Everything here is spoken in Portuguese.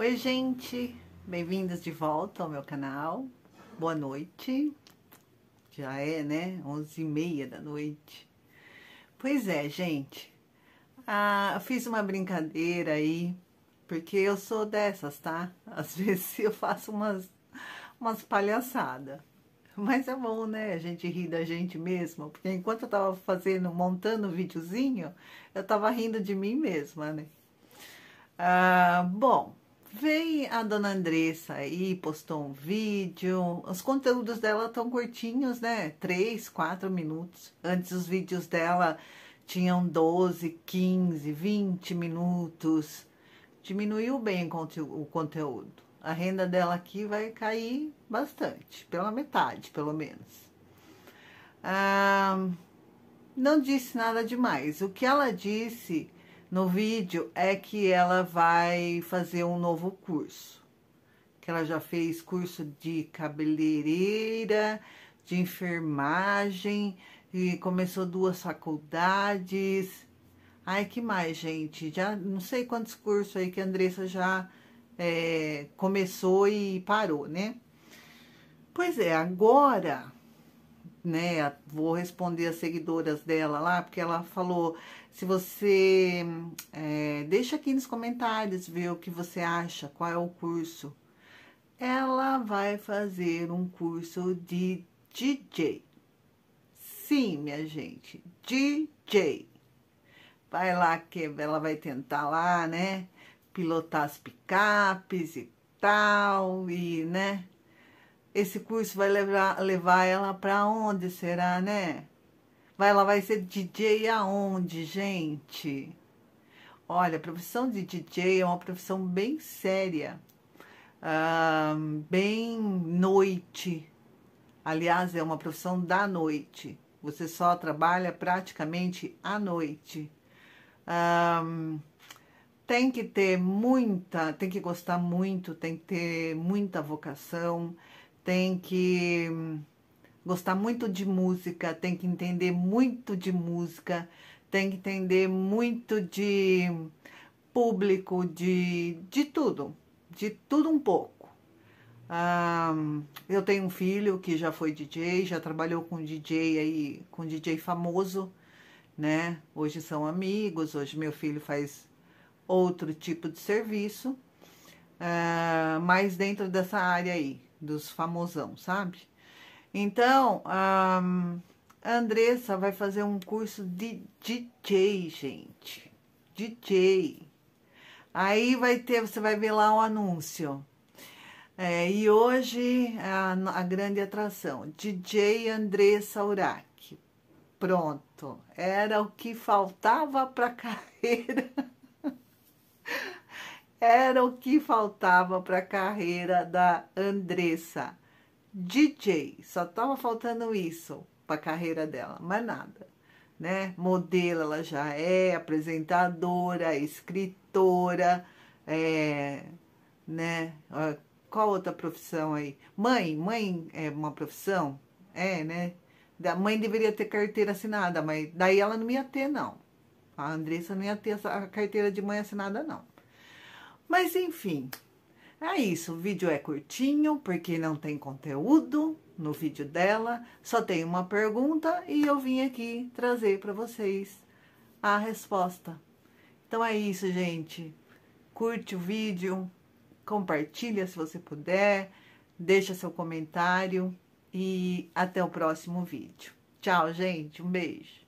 Oi, gente! Bem-vindos de volta ao meu canal. Boa noite. Já é, né? 11 e meia da noite. Pois é, gente. Ah, eu fiz uma brincadeira aí, porque eu sou dessas, tá? Às vezes eu faço umas, umas palhaçadas. Mas é bom, né? A gente ri da gente mesmo. Porque enquanto eu tava fazendo, montando o videozinho, eu tava rindo de mim mesma, né? Ah, bom, Vem a dona Andressa aí, postou um vídeo. Os conteúdos dela estão curtinhos, né? Três, quatro minutos. Antes os vídeos dela tinham 12, 15, 20 minutos. Diminuiu bem o conteúdo. A renda dela aqui vai cair bastante, pela metade, pelo menos. Ah, não disse nada demais. O que ela disse no vídeo é que ela vai fazer um novo curso. Que ela já fez curso de cabeleireira, de enfermagem e começou duas faculdades. Ai, que mais, gente? Já não sei quantos cursos aí que a Andressa já é, começou e parou, né? Pois é, agora né? Vou responder as seguidoras dela lá, porque ela falou: se você é, deixa aqui nos comentários ver o que você acha, qual é o curso. Ela vai fazer um curso de DJ. Sim, minha gente, DJ. Vai lá que ela vai tentar lá, né? Pilotar as picapes e tal, e, né? esse curso vai levar, levar ela para onde será, né? Vai, ela vai ser DJ aonde, gente? Olha, a profissão de DJ é uma profissão bem séria, ah, bem noite. Aliás, é uma profissão da noite. Você só trabalha praticamente à noite. Ah, tem que ter muita, tem que gostar muito, tem que ter muita vocação tem que gostar muito de música, tem que entender muito de música, tem que entender muito de público, de, de tudo, de tudo um pouco. Ah, eu tenho um filho que já foi DJ, já trabalhou com DJ aí, com DJ famoso, né? Hoje são amigos, hoje meu filho faz outro tipo de serviço, ah, mas dentro dessa área aí, dos famosão, sabe? Então, a Andressa vai fazer um curso de DJ, gente. DJ. Aí vai ter, você vai ver lá o anúncio. É, e hoje é a, a, grande atração, DJ Andressa Urach. Pronto, era o que faltava para a carreira era o que faltava para a carreira da Andressa. DJ, só estava faltando isso para a carreira dela, mais nada. Né? Modelo ela já é, apresentadora, escritora, é, né? Qual outra profissão aí? Mãe, mãe é uma profissão? É, né? A mãe deveria ter carteira assinada, mas daí ela não ia ter, não. A Andressa não ia ter a carteira de mãe assinada, não. Mas enfim, é isso. O vídeo é curtinho porque não tem conteúdo no vídeo dela, só tem uma pergunta e eu vim aqui trazer para vocês a resposta. Então é isso, gente. Curte o vídeo, compartilha se você puder, deixa seu comentário e até o próximo vídeo. Tchau, gente. Um beijo.